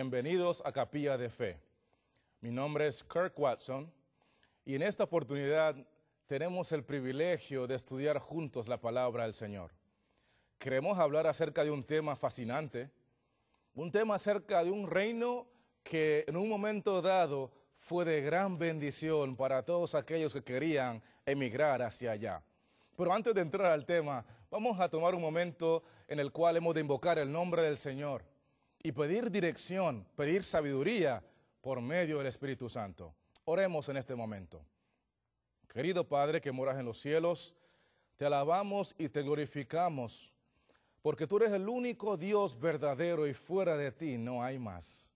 Bienvenidos a Capilla de Fe. Mi nombre es Kirk Watson y en esta oportunidad tenemos el privilegio de estudiar juntos la palabra del Señor. Queremos hablar acerca de un tema fascinante, un tema acerca de un reino que en un momento dado fue de gran bendición para todos aquellos que querían emigrar hacia allá. Pero antes de entrar al tema, vamos a tomar un momento en el cual hemos de invocar el nombre del Señor y pedir dirección, pedir sabiduría por medio del Espíritu Santo. Oremos en este momento. Querido Padre que moras en los cielos, te alabamos y te glorificamos, porque tú eres el único Dios verdadero y fuera de ti no hay más.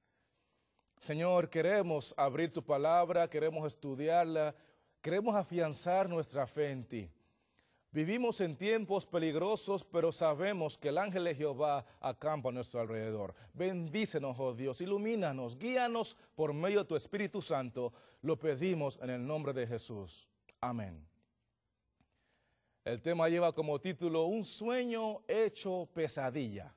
Señor, queremos abrir tu palabra, queremos estudiarla, queremos afianzar nuestra fe en ti. Vivimos en tiempos peligrosos, pero sabemos que el ángel de Jehová acampa a nuestro alrededor. Bendícenos, oh Dios, ilumínanos, guíanos por medio de tu Espíritu Santo. Lo pedimos en el nombre de Jesús. Amén. El tema lleva como título Un sueño hecho pesadilla.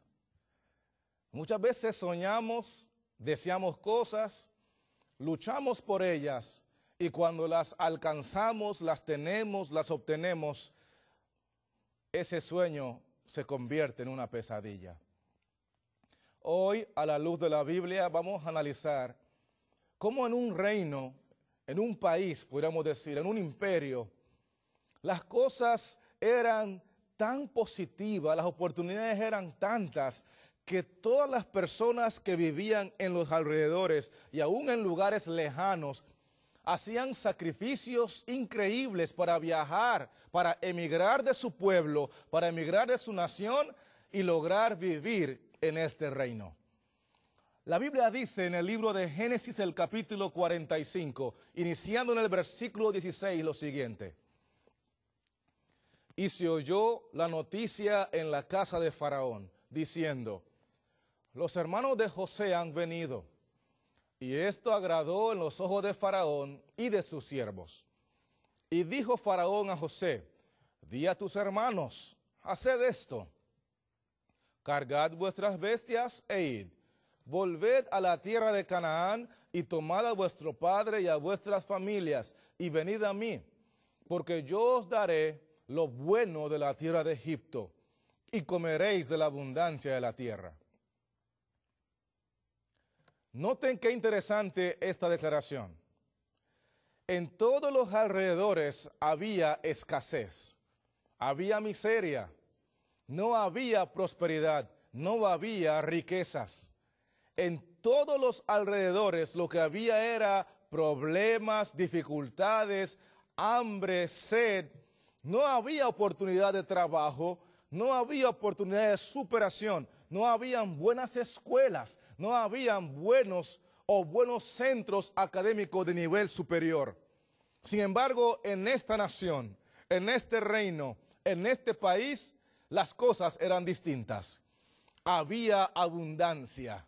Muchas veces soñamos, deseamos cosas, luchamos por ellas y cuando las alcanzamos, las tenemos, las obtenemos, ese sueño se convierte en una pesadilla. Hoy, a la luz de la Biblia, vamos a analizar cómo en un reino, en un país, podríamos decir, en un imperio, las cosas eran tan positivas, las oportunidades eran tantas, que todas las personas que vivían en los alrededores y aún en lugares lejanos hacían sacrificios increíbles para viajar, para emigrar de su pueblo, para emigrar de su nación y lograr vivir en este reino. La Biblia dice en el libro de Génesis el capítulo 45, iniciando en el versículo 16, lo siguiente. Y se oyó la noticia en la casa de Faraón, diciendo, los hermanos de José han venido y esto agradó en los ojos de Faraón y de sus siervos. Y dijo Faraón a José, di a tus hermanos, haced esto, cargad vuestras bestias e id, volved a la tierra de Canaán y tomad a vuestro padre y a vuestras familias y venid a mí, porque yo os daré lo bueno de la tierra de Egipto y comeréis de la abundancia de la tierra. Noten qué interesante esta declaración. En todos los alrededores había escasez, había miseria, no había prosperidad, no había riquezas. En todos los alrededores lo que había era problemas, dificultades, hambre, sed. No había oportunidad de trabajo, no había oportunidades de superación, no habían buenas escuelas, no habían buenos o buenos centros académicos de nivel superior. Sin embargo, en esta nación, en este reino, en este país, las cosas eran distintas. Había abundancia,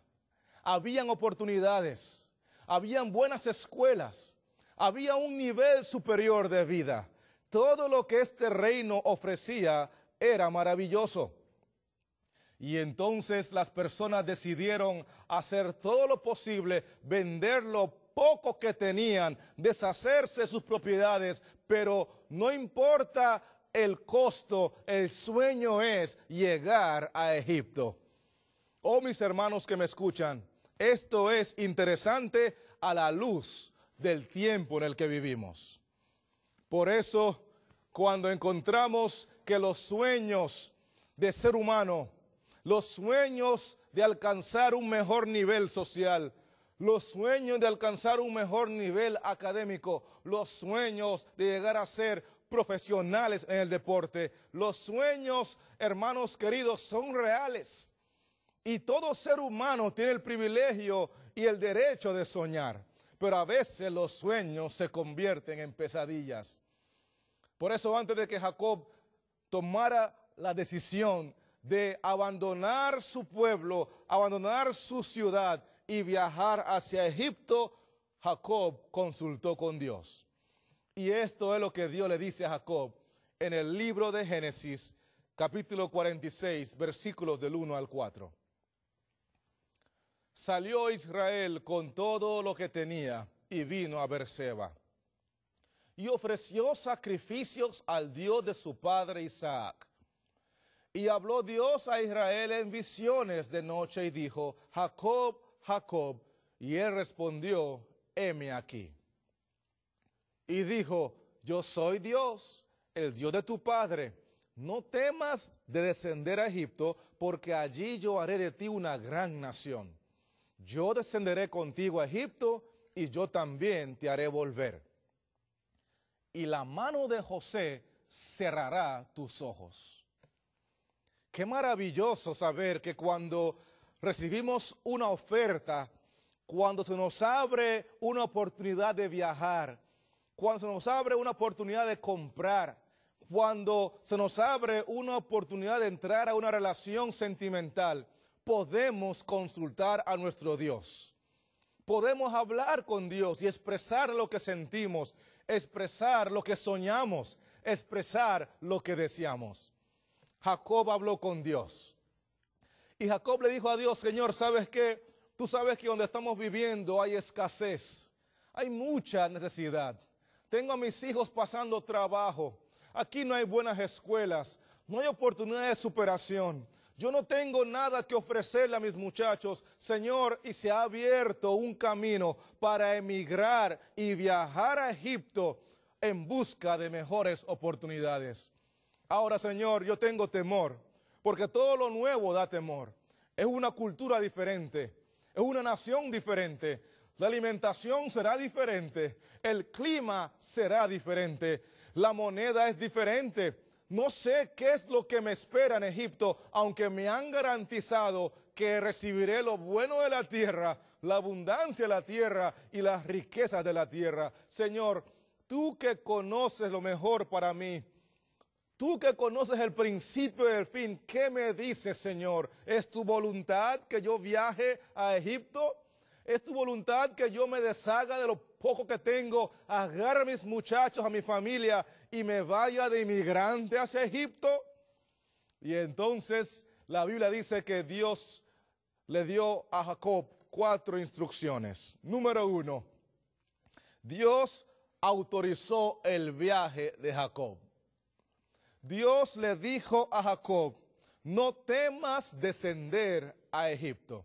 habían oportunidades, habían buenas escuelas, había un nivel superior de vida. Todo lo que este reino ofrecía era maravilloso. Y entonces las personas decidieron hacer todo lo posible, vender lo poco que tenían, deshacerse sus propiedades, pero no importa el costo, el sueño es llegar a Egipto. Oh, mis hermanos que me escuchan, esto es interesante a la luz del tiempo en el que vivimos. Por eso cuando encontramos que los sueños de ser humano, los sueños de alcanzar un mejor nivel social, los sueños de alcanzar un mejor nivel académico, los sueños de llegar a ser profesionales en el deporte, los sueños, hermanos queridos, son reales. Y todo ser humano tiene el privilegio y el derecho de soñar, pero a veces los sueños se convierten en pesadillas. Por eso antes de que Jacob tomara la decisión de abandonar su pueblo, abandonar su ciudad y viajar hacia Egipto, Jacob consultó con Dios. Y esto es lo que Dios le dice a Jacob en el libro de Génesis, capítulo 46, versículos del 1 al 4. Salió Israel con todo lo que tenía y vino a Berseba y ofreció sacrificios al Dios de su padre Isaac. Y habló Dios a Israel en visiones de noche y dijo, Jacob, Jacob. Y él respondió, heme aquí. Y dijo, yo soy Dios, el Dios de tu padre. No temas de descender a Egipto, porque allí yo haré de ti una gran nación. Yo descenderé contigo a Egipto y yo también te haré volver y la mano de José cerrará tus ojos. Qué maravilloso saber que cuando recibimos una oferta, cuando se nos abre una oportunidad de viajar, cuando se nos abre una oportunidad de comprar, cuando se nos abre una oportunidad de entrar a una relación sentimental, podemos consultar a nuestro Dios. Podemos hablar con Dios y expresar lo que sentimos expresar lo que soñamos, expresar lo que deseamos. Jacob habló con Dios. Y Jacob le dijo a Dios, Señor, ¿sabes que Tú sabes que donde estamos viviendo hay escasez, hay mucha necesidad. Tengo a mis hijos pasando trabajo. Aquí no hay buenas escuelas, no hay oportunidad de superación. Yo no tengo nada que ofrecerle a mis muchachos, Señor, y se ha abierto un camino para emigrar y viajar a Egipto en busca de mejores oportunidades. Ahora, Señor, yo tengo temor, porque todo lo nuevo da temor. Es una cultura diferente, es una nación diferente, la alimentación será diferente, el clima será diferente, la moneda es diferente no sé qué es lo que me espera en Egipto, aunque me han garantizado que recibiré lo bueno de la tierra, la abundancia de la tierra y las riquezas de la tierra. Señor, tú que conoces lo mejor para mí, Tú que conoces el principio y el fin, ¿qué me dices, Señor? ¿Es tu voluntad que yo viaje a Egipto? Es tu voluntad que yo me deshaga de lo poco que tengo, agarre a mis muchachos, a mi familia y me vaya de inmigrante hacia Egipto. Y entonces la Biblia dice que Dios le dio a Jacob cuatro instrucciones. Número uno, Dios autorizó el viaje de Jacob. Dios le dijo a Jacob, no temas descender a Egipto.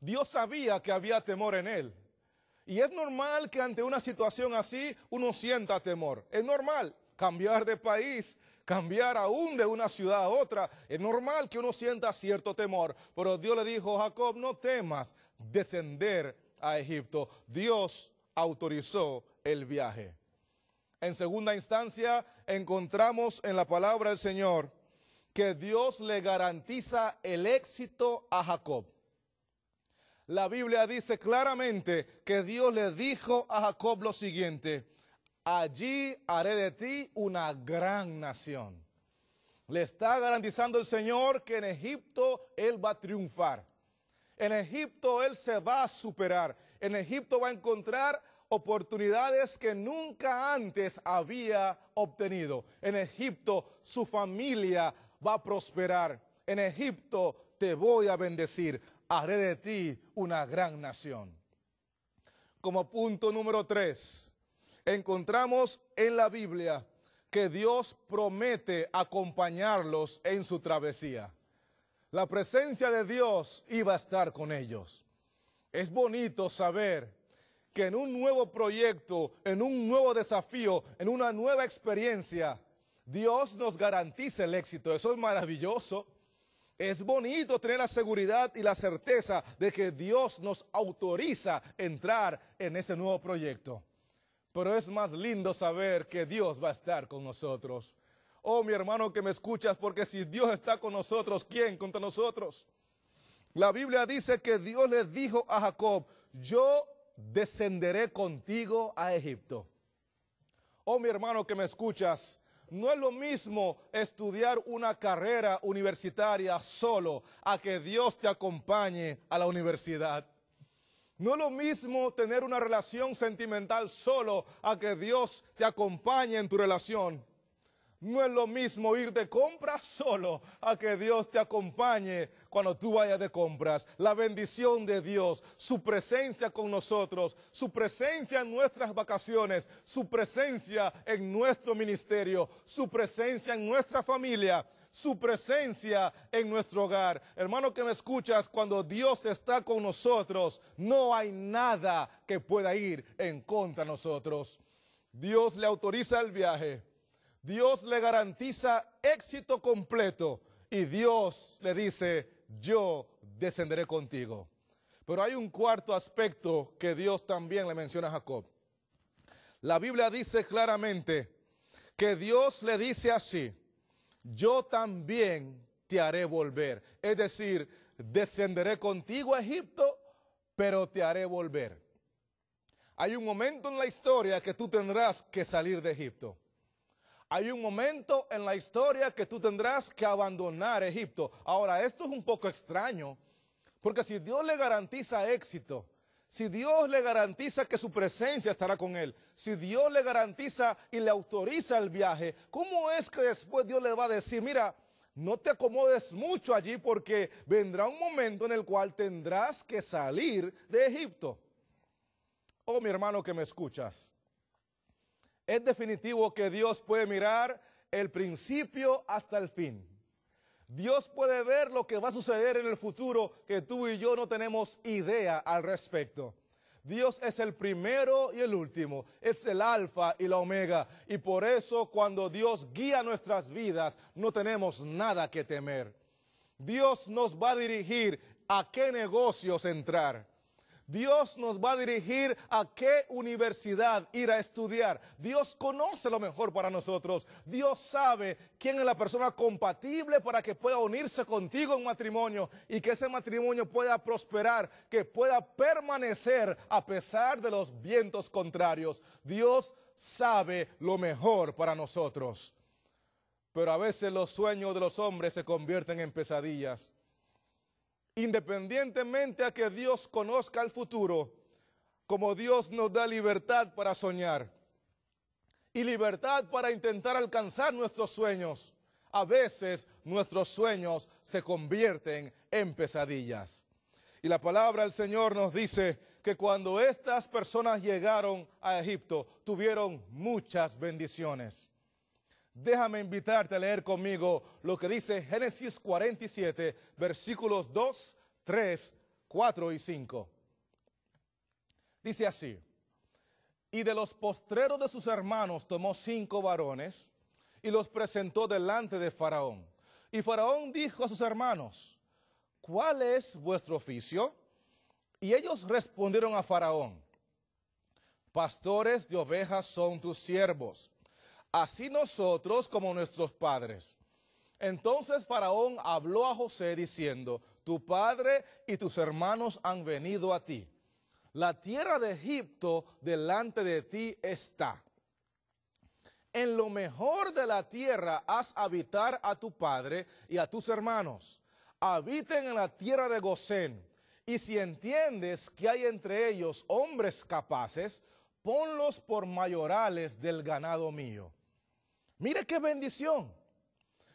Dios sabía que había temor en él. Y es normal que ante una situación así uno sienta temor. Es normal cambiar de país, cambiar aún de una ciudad a otra. Es normal que uno sienta cierto temor. Pero Dios le dijo, Jacob, no temas descender a Egipto. Dios autorizó el viaje. En segunda instancia, encontramos en la palabra del Señor que Dios le garantiza el éxito a Jacob la Biblia dice claramente que Dios le dijo a Jacob lo siguiente, allí haré de ti una gran nación. Le está garantizando el Señor que en Egipto Él va a triunfar. En Egipto Él se va a superar. En Egipto va a encontrar oportunidades que nunca antes había obtenido. En Egipto su familia va a prosperar. En Egipto te voy a bendecir haré de ti una gran nación. Como punto número tres, encontramos en la Biblia que Dios promete acompañarlos en su travesía. La presencia de Dios iba a estar con ellos. Es bonito saber que en un nuevo proyecto, en un nuevo desafío, en una nueva experiencia, Dios nos garantiza el éxito. Eso es maravilloso. Es bonito tener la seguridad y la certeza de que Dios nos autoriza entrar en ese nuevo proyecto. Pero es más lindo saber que Dios va a estar con nosotros. Oh, mi hermano que me escuchas, porque si Dios está con nosotros, ¿quién contra nosotros? La Biblia dice que Dios le dijo a Jacob, yo descenderé contigo a Egipto. Oh, mi hermano que me escuchas, no es lo mismo estudiar una carrera universitaria solo a que Dios te acompañe a la universidad. No es lo mismo tener una relación sentimental solo a que Dios te acompañe en tu relación. No es lo mismo ir de compras solo a que Dios te acompañe cuando tú vayas de compras. La bendición de Dios, su presencia con nosotros, su presencia en nuestras vacaciones, su presencia en nuestro ministerio, su presencia en nuestra familia, su presencia en nuestro hogar. Hermano que me escuchas, cuando Dios está con nosotros, no hay nada que pueda ir en contra de nosotros. Dios le autoriza el viaje Dios le garantiza éxito completo y Dios le dice, yo descenderé contigo. Pero hay un cuarto aspecto que Dios también le menciona a Jacob. La Biblia dice claramente que Dios le dice así, yo también te haré volver. Es decir, descenderé contigo a Egipto, pero te haré volver. Hay un momento en la historia que tú tendrás que salir de Egipto. Hay un momento en la historia que tú tendrás que abandonar Egipto. Ahora, esto es un poco extraño, porque si Dios le garantiza éxito, si Dios le garantiza que su presencia estará con él, si Dios le garantiza y le autoriza el viaje, ¿cómo es que después Dios le va a decir, mira, no te acomodes mucho allí porque vendrá un momento en el cual tendrás que salir de Egipto? Oh, mi hermano que me escuchas, es definitivo que Dios puede mirar el principio hasta el fin. Dios puede ver lo que va a suceder en el futuro que tú y yo no tenemos idea al respecto. Dios es el primero y el último, es el alfa y la omega. Y por eso cuando Dios guía nuestras vidas no tenemos nada que temer. Dios nos va a dirigir a qué negocios entrar. Dios nos va a dirigir a qué universidad ir a estudiar. Dios conoce lo mejor para nosotros. Dios sabe quién es la persona compatible para que pueda unirse contigo en matrimonio y que ese matrimonio pueda prosperar, que pueda permanecer a pesar de los vientos contrarios. Dios sabe lo mejor para nosotros. Pero a veces los sueños de los hombres se convierten en pesadillas. Independientemente a que Dios conozca el futuro, como Dios nos da libertad para soñar y libertad para intentar alcanzar nuestros sueños, a veces nuestros sueños se convierten en pesadillas. Y la palabra del Señor nos dice que cuando estas personas llegaron a Egipto, tuvieron muchas bendiciones. Déjame invitarte a leer conmigo lo que dice Génesis 47, versículos 2, 3, 4 y 5. Dice así, y de los postreros de sus hermanos tomó cinco varones y los presentó delante de Faraón. Y Faraón dijo a sus hermanos, ¿cuál es vuestro oficio? Y ellos respondieron a Faraón, pastores de ovejas son tus siervos así nosotros como nuestros padres. Entonces Faraón habló a José diciendo, tu padre y tus hermanos han venido a ti. La tierra de Egipto delante de ti está. En lo mejor de la tierra haz habitar a tu padre y a tus hermanos. Habiten en la tierra de Gosén. Y si entiendes que hay entre ellos hombres capaces, ponlos por mayorales del ganado mío. Mire qué bendición.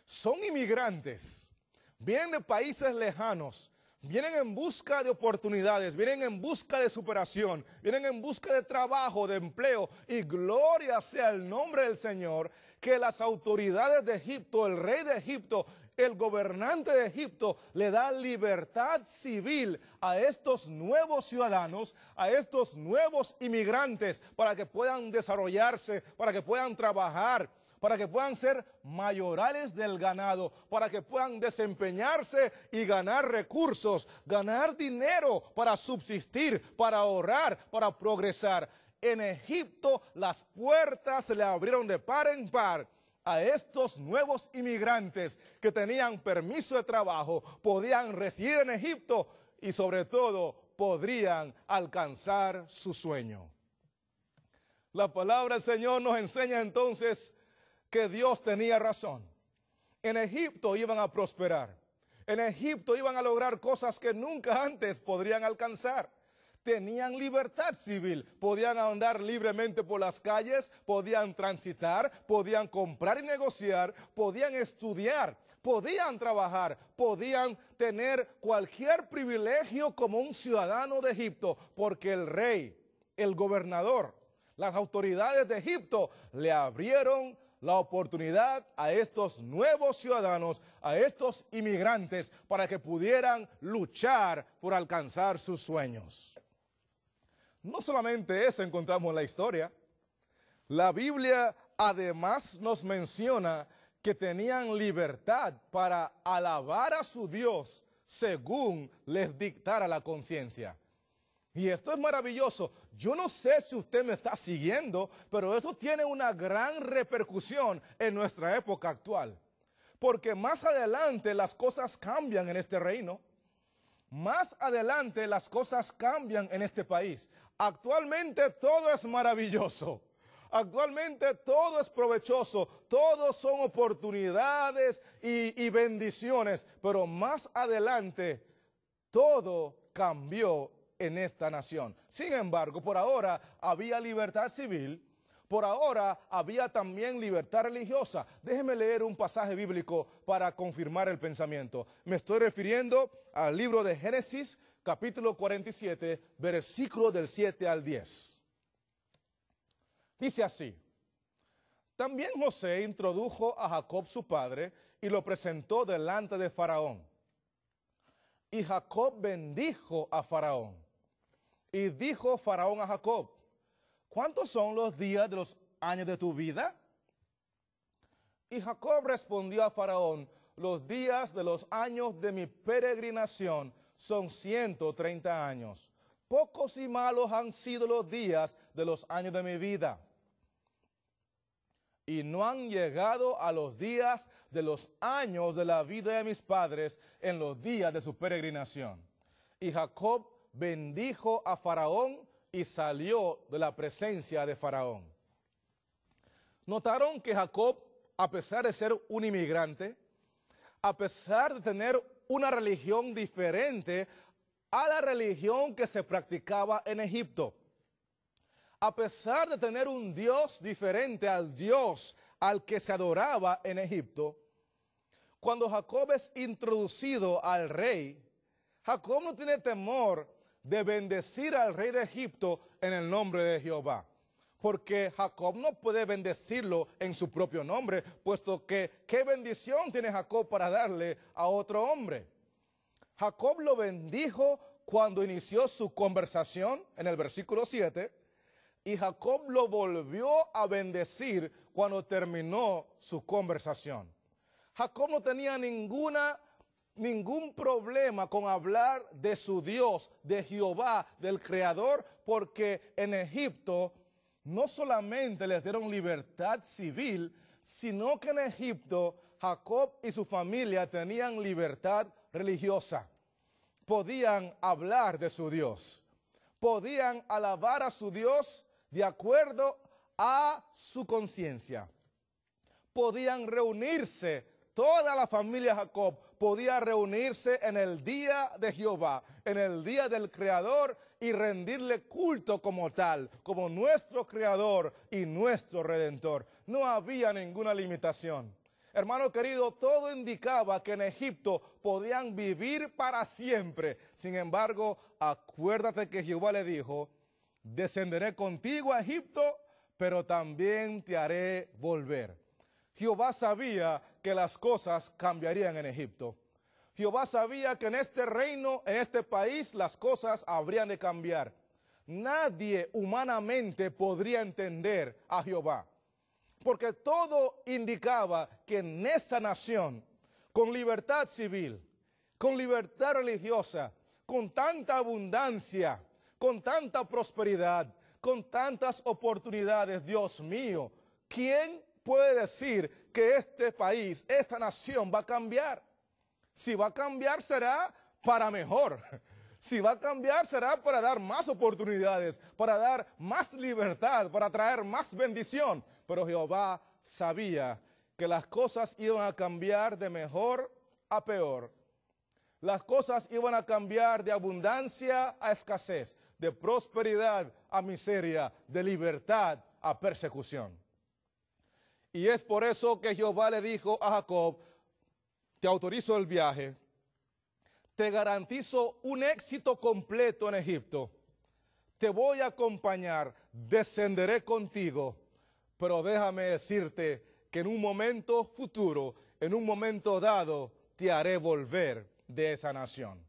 Son inmigrantes, vienen de países lejanos, vienen en busca de oportunidades, vienen en busca de superación, vienen en busca de trabajo, de empleo. Y gloria sea el nombre del Señor, que las autoridades de Egipto, el rey de Egipto, el gobernante de Egipto le da libertad civil a estos nuevos ciudadanos, a estos nuevos inmigrantes, para que puedan desarrollarse, para que puedan trabajar para que puedan ser mayorales del ganado, para que puedan desempeñarse y ganar recursos, ganar dinero para subsistir, para ahorrar, para progresar. En Egipto las puertas se le abrieron de par en par a estos nuevos inmigrantes que tenían permiso de trabajo, podían residir en Egipto y sobre todo podrían alcanzar su sueño. La palabra del Señor nos enseña entonces que Dios tenía razón. En Egipto iban a prosperar. En Egipto iban a lograr cosas que nunca antes podrían alcanzar. Tenían libertad civil, podían andar libremente por las calles, podían transitar, podían comprar y negociar, podían estudiar, podían trabajar, podían tener cualquier privilegio como un ciudadano de Egipto, porque el rey, el gobernador, las autoridades de Egipto le abrieron la oportunidad a estos nuevos ciudadanos, a estos inmigrantes, para que pudieran luchar por alcanzar sus sueños. No solamente eso encontramos en la historia. La Biblia además nos menciona que tenían libertad para alabar a su Dios según les dictara la conciencia. Y esto es maravilloso. Yo no sé si usted me está siguiendo, pero esto tiene una gran repercusión en nuestra época actual. Porque más adelante las cosas cambian en este reino. Más adelante las cosas cambian en este país. Actualmente todo es maravilloso. Actualmente todo es provechoso, todos son oportunidades y, y bendiciones, pero más adelante todo cambió en esta nación. Sin embargo, por ahora había libertad civil, por ahora había también libertad religiosa. Déjeme leer un pasaje bíblico para confirmar el pensamiento. Me estoy refiriendo al libro de Génesis, capítulo 47, versículo del 7 al 10. Dice así. También José introdujo a Jacob su padre y lo presentó delante de Faraón. Y Jacob bendijo a Faraón. Y dijo Faraón a Jacob, ¿cuántos son los días de los años de tu vida? Y Jacob respondió a Faraón, los días de los años de mi peregrinación son 130 años. Pocos y malos han sido los días de los años de mi vida. Y no han llegado a los días de los años de la vida de mis padres en los días de su peregrinación. Y Jacob bendijo a Faraón y salió de la presencia de Faraón. Notaron que Jacob, a pesar de ser un inmigrante, a pesar de tener una religión diferente a la religión que se practicaba en Egipto, a pesar de tener un Dios diferente al Dios al que se adoraba en Egipto, cuando Jacob es introducido al rey, Jacob no tiene temor de bendecir al rey de Egipto en el nombre de Jehová. Porque Jacob no puede bendecirlo en su propio nombre, puesto que qué bendición tiene Jacob para darle a otro hombre. Jacob lo bendijo cuando inició su conversación en el versículo 7 y Jacob lo volvió a bendecir cuando terminó su conversación. Jacob no tenía ninguna ningún problema con hablar de su Dios, de Jehová, del Creador, porque en Egipto no solamente les dieron libertad civil, sino que en Egipto Jacob y su familia tenían libertad religiosa. Podían hablar de su Dios, podían alabar a su Dios de acuerdo a su conciencia, podían reunirse toda la familia Jacob podía reunirse en el día de Jehová, en el día del Creador y rendirle culto como tal, como nuestro Creador y nuestro Redentor. No había ninguna limitación. Hermano querido, todo indicaba que en Egipto podían vivir para siempre. Sin embargo, acuérdate que Jehová le dijo, descenderé contigo a Egipto, pero también te haré volver. Jehová sabía que las cosas cambiarían en Egipto. Jehová sabía que en este reino, en este país, las cosas habrían de cambiar. Nadie humanamente podría entender a Jehová. Porque todo indicaba que en esa nación, con libertad civil, con libertad religiosa, con tanta abundancia, con tanta prosperidad, con tantas oportunidades, Dios mío, ¿quién puede decir que este país, esta nación va a cambiar? Si va a cambiar será para mejor. Si va a cambiar será para dar más oportunidades, para dar más libertad, para traer más bendición. Pero Jehová sabía que las cosas iban a cambiar de mejor a peor. Las cosas iban a cambiar de abundancia a escasez, de prosperidad a miseria, de libertad a persecución. Y es por eso que Jehová le dijo a Jacob, te autorizo el viaje, te garantizo un éxito completo en Egipto, te voy a acompañar, descenderé contigo, pero déjame decirte que en un momento futuro, en un momento dado, te haré volver de esa nación.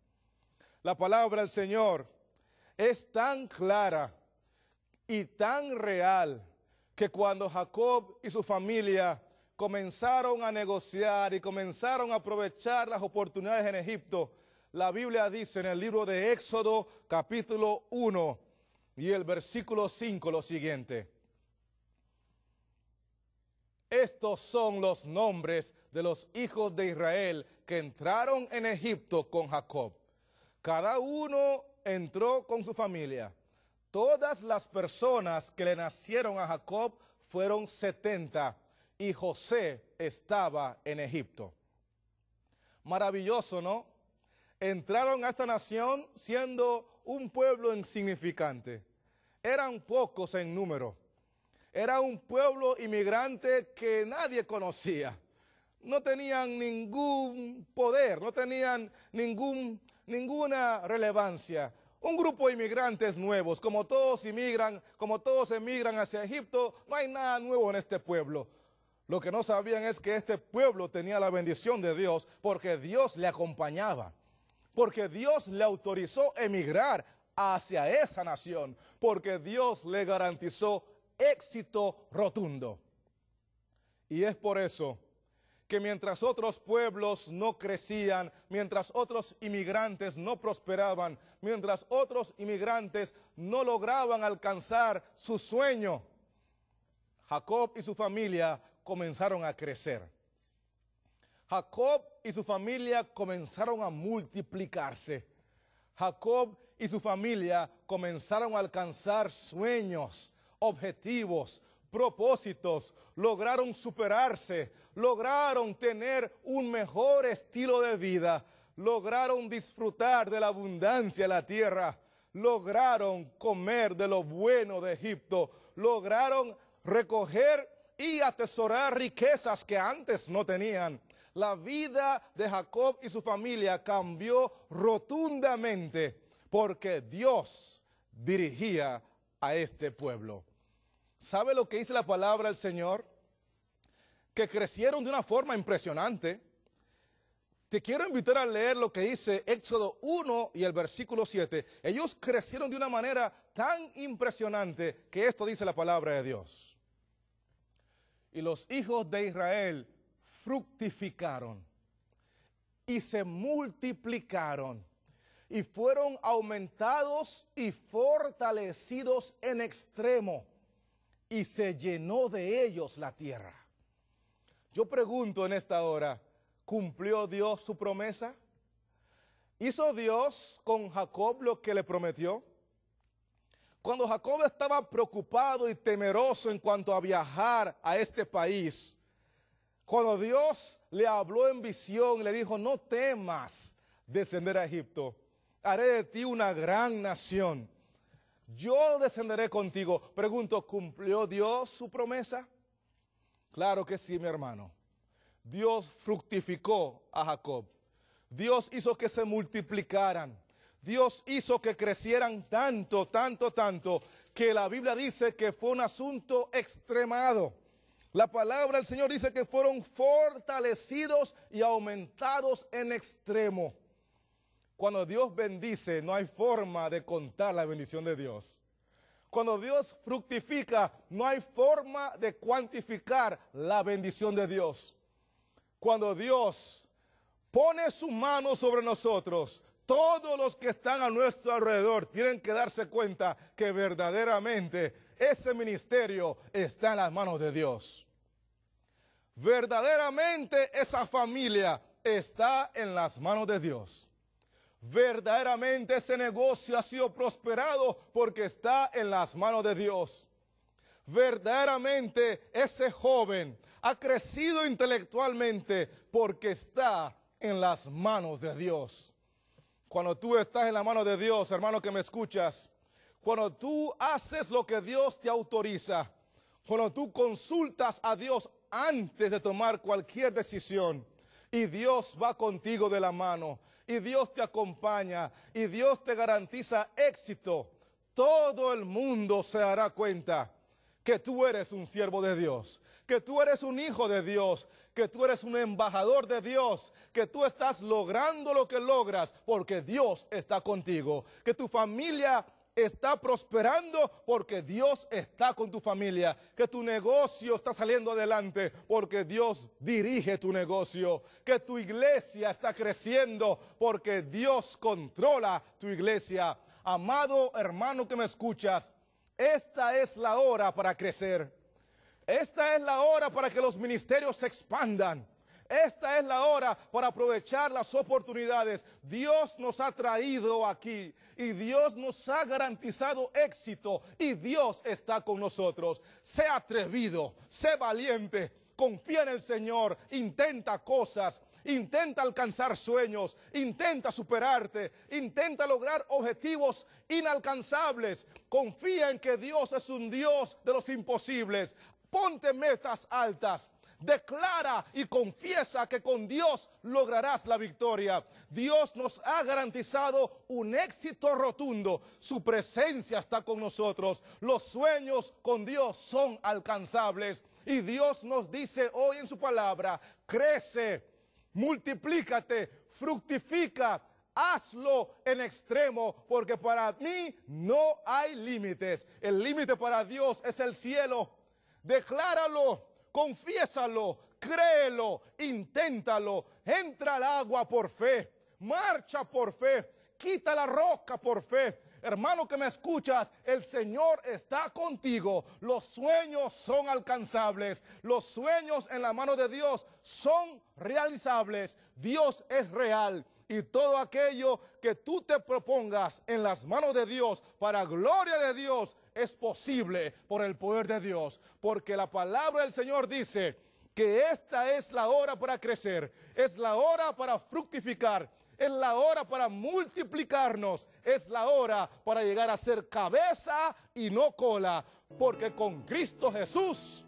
La palabra del Señor es tan clara y tan real que cuando Jacob y su familia comenzaron a negociar y comenzaron a aprovechar las oportunidades en Egipto, la Biblia dice en el libro de Éxodo capítulo 1 y el versículo 5 lo siguiente. Estos son los nombres de los hijos de Israel que entraron en Egipto con Jacob. Cada uno entró con su familia. Todas las personas que le nacieron a Jacob fueron setenta y José estaba en Egipto. Maravilloso, ¿no? Entraron a esta nación siendo un pueblo insignificante. Eran pocos en número. Era un pueblo inmigrante que nadie conocía. No tenían ningún poder, no tenían ningún, ninguna relevancia un grupo de inmigrantes nuevos, como todos inmigran, como todos emigran hacia Egipto, no hay nada nuevo en este pueblo. Lo que no sabían es que este pueblo tenía la bendición de Dios porque Dios le acompañaba, porque Dios le autorizó emigrar hacia esa nación, porque Dios le garantizó éxito rotundo. Y es por eso que mientras otros pueblos no crecían, mientras otros inmigrantes no prosperaban, mientras otros inmigrantes no lograban alcanzar su sueño, Jacob y su familia comenzaron a crecer. Jacob y su familia comenzaron a multiplicarse. Jacob y su familia comenzaron a alcanzar sueños, objetivos, propósitos, lograron superarse, lograron tener un mejor estilo de vida, lograron disfrutar de la abundancia de la tierra, lograron comer de lo bueno de Egipto, lograron recoger y atesorar riquezas que antes no tenían. La vida de Jacob y su familia cambió rotundamente porque Dios dirigía a este pueblo. ¿Sabe lo que dice la palabra del Señor? Que crecieron de una forma impresionante. Te quiero invitar a leer lo que dice Éxodo 1 y el versículo 7. Ellos crecieron de una manera tan impresionante que esto dice la palabra de Dios. Y los hijos de Israel fructificaron y se multiplicaron y fueron aumentados y fortalecidos en extremo y se llenó de ellos la tierra. Yo pregunto en esta hora, ¿cumplió Dios su promesa? ¿Hizo Dios con Jacob lo que le prometió? Cuando Jacob estaba preocupado y temeroso en cuanto a viajar a este país, cuando Dios le habló en visión, y le dijo, no temas descender a Egipto, haré de ti una gran nación yo descenderé contigo. Pregunto, ¿cumplió Dios su promesa? Claro que sí, mi hermano. Dios fructificó a Jacob. Dios hizo que se multiplicaran. Dios hizo que crecieran tanto, tanto, tanto, que la Biblia dice que fue un asunto extremado. La palabra del Señor dice que fueron fortalecidos y aumentados en extremo. Cuando Dios bendice, no hay forma de contar la bendición de Dios. Cuando Dios fructifica, no hay forma de cuantificar la bendición de Dios. Cuando Dios pone su mano sobre nosotros, todos los que están a nuestro alrededor tienen que darse cuenta que verdaderamente ese ministerio está en las manos de Dios. Verdaderamente esa familia está en las manos de Dios. Verdaderamente ese negocio ha sido prosperado porque está en las manos de Dios. Verdaderamente ese joven ha crecido intelectualmente porque está en las manos de Dios. Cuando tú estás en la mano de Dios, hermano que me escuchas, cuando tú haces lo que Dios te autoriza, cuando tú consultas a Dios antes de tomar cualquier decisión y Dios va contigo de la mano, y Dios te acompaña y Dios te garantiza éxito, todo el mundo se dará cuenta que tú eres un siervo de Dios, que tú eres un hijo de Dios, que tú eres un embajador de Dios, que tú estás logrando lo que logras porque Dios está contigo, que tu familia está prosperando porque Dios está con tu familia, que tu negocio está saliendo adelante porque Dios dirige tu negocio, que tu iglesia está creciendo porque Dios controla tu iglesia. Amado hermano que me escuchas, esta es la hora para crecer. Esta es la hora para que los ministerios se expandan. Esta es la hora para aprovechar las oportunidades. Dios nos ha traído aquí y Dios nos ha garantizado éxito y Dios está con nosotros. Sé atrevido, sé valiente, confía en el Señor, intenta cosas. Intenta alcanzar sueños, intenta superarte, intenta lograr objetivos inalcanzables. Confía en que Dios es un Dios de los imposibles. Ponte metas altas, declara y confiesa que con Dios lograrás la victoria. Dios nos ha garantizado un éxito rotundo. Su presencia está con nosotros. Los sueños con Dios son alcanzables. Y Dios nos dice hoy en su palabra, crece, multiplícate, fructifica, hazlo en extremo, porque para mí no hay límites. El límite para Dios es el cielo. Decláralo, confiésalo, créelo, inténtalo, entra al agua por fe, marcha por fe, quita la roca por fe. Hermano que me escuchas, el Señor está contigo. Los sueños son alcanzables. Los sueños en la mano de Dios son realizables. Dios es real y todo aquello que tú te propongas en las manos de Dios para gloria de Dios es posible por el poder de Dios, porque la palabra del Señor dice que esta es la hora para crecer, es la hora para fructificar, es la hora para multiplicarnos, es la hora para llegar a ser cabeza y no cola, porque con Cristo Jesús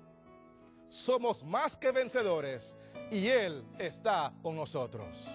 somos más que vencedores y Él está con nosotros.